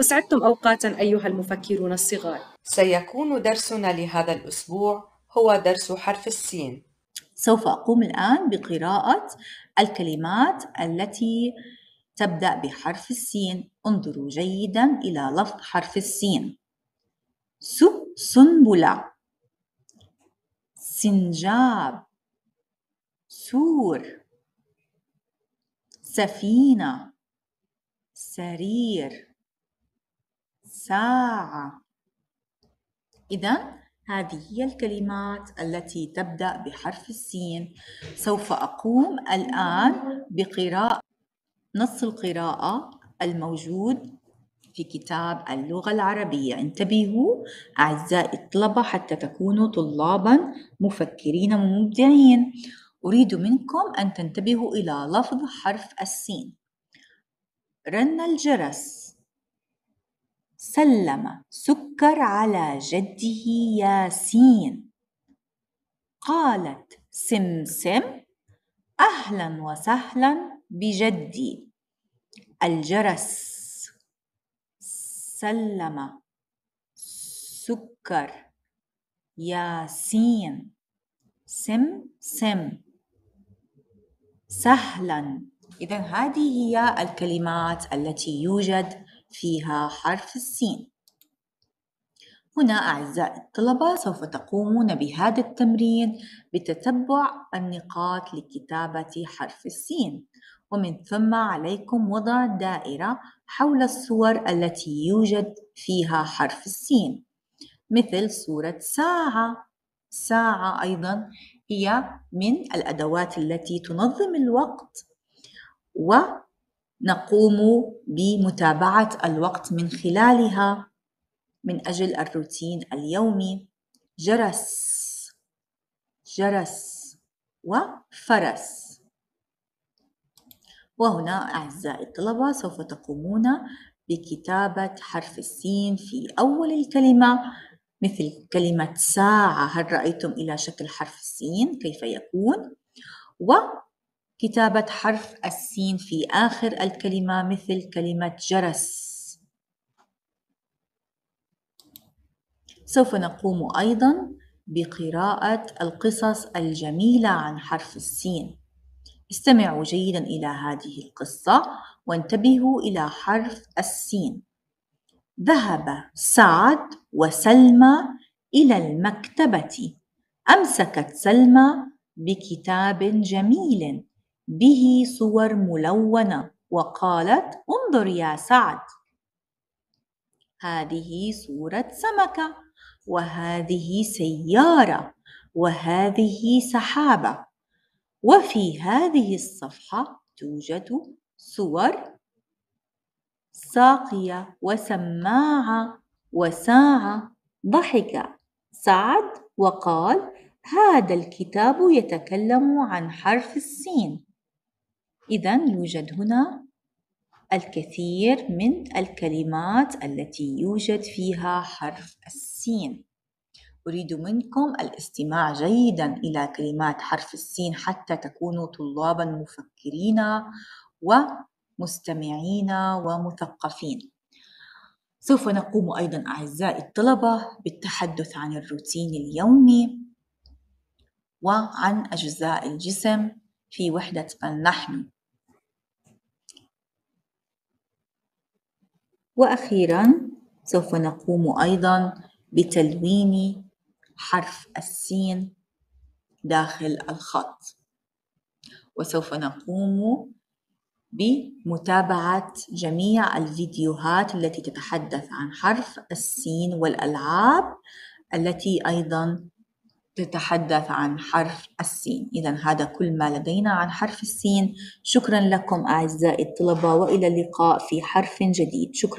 وسعدتم أوقاتا أيها المفكرون الصغار سيكون درسنا لهذا الأسبوع هو درس حرف السين سوف أقوم الآن بقراءة الكلمات التي تبدأ بحرف السين انظروا جيدا إلى لفظ حرف السين سو سنبلة سنجاب سور سفينة سرير ساعة إذا هذه هي الكلمات التي تبدأ بحرف السين سوف أقوم الآن بقراءة نص القراءة الموجود في كتاب اللغة العربية انتبهوا أعزائي الطلبة حتى تكونوا طلابا مفكرين ومبدعين أريد منكم أن تنتبهوا إلى لفظ حرف السين رن الجرس سلم سكر على جده ياسين قالت سمسم أهلا وسهلا بجدي الجرس سلم سكر ياسين سم سم سهلا إذا هذه هي الكلمات التي يوجد فيها حرف السين هنا أعزائي الطلبة سوف تقومون بهذا التمرين بتتبع النقاط لكتابة حرف السين ومن ثم عليكم وضع دائرة حول الصور التي يوجد فيها حرف السين مثل صورة ساعة ساعة أيضا هي من الأدوات التي تنظم الوقت و نقوم بمتابعة الوقت من خلالها من أجل الروتين اليومي جرس جرس وفرس وهنا أعزائي الطلبة سوف تقومون بكتابة حرف السين في أول الكلمة مثل كلمة ساعة هل رأيتم إلى شكل حرف السين كيف يكون؟ و كتابة حرف السين في آخر الكلمة مثل كلمة جرس سوف نقوم أيضا بقراءة القصص الجميلة عن حرف السين استمعوا جيدا إلى هذه القصة وانتبهوا إلى حرف السين ذهب سعد وسلمى إلى المكتبة أمسكت سلمى بكتاب جميل به صور ملونة وقالت انظر يا سعد هذه صورة سمكة وهذه سيارة وهذه سحابة وفي هذه الصفحة توجد صور ساقية وسماعة وساعة ضحك سعد وقال هذا الكتاب يتكلم عن حرف السين إذا يوجد هنا الكثير من الكلمات التي يوجد فيها حرف السين أريد منكم الاستماع جيدا إلى كلمات حرف السين حتى تكونوا طلابا مفكرين ومستمعين ومثقفين سوف نقوم أيضا أعزائي الطلبة بالتحدث عن الروتين اليومي وعن أجزاء الجسم في وحدة من نحن وأخيرا سوف نقوم أيضا بتلوين حرف السين داخل الخط وسوف نقوم بمتابعة جميع الفيديوهات التي تتحدث عن حرف السين والألعاب التي أيضا تتحدث عن حرف السين إذا هذا كل ما لدينا عن حرف السين شكرا لكم أعزائي الطلبة وإلى اللقاء في حرف جديد شكرا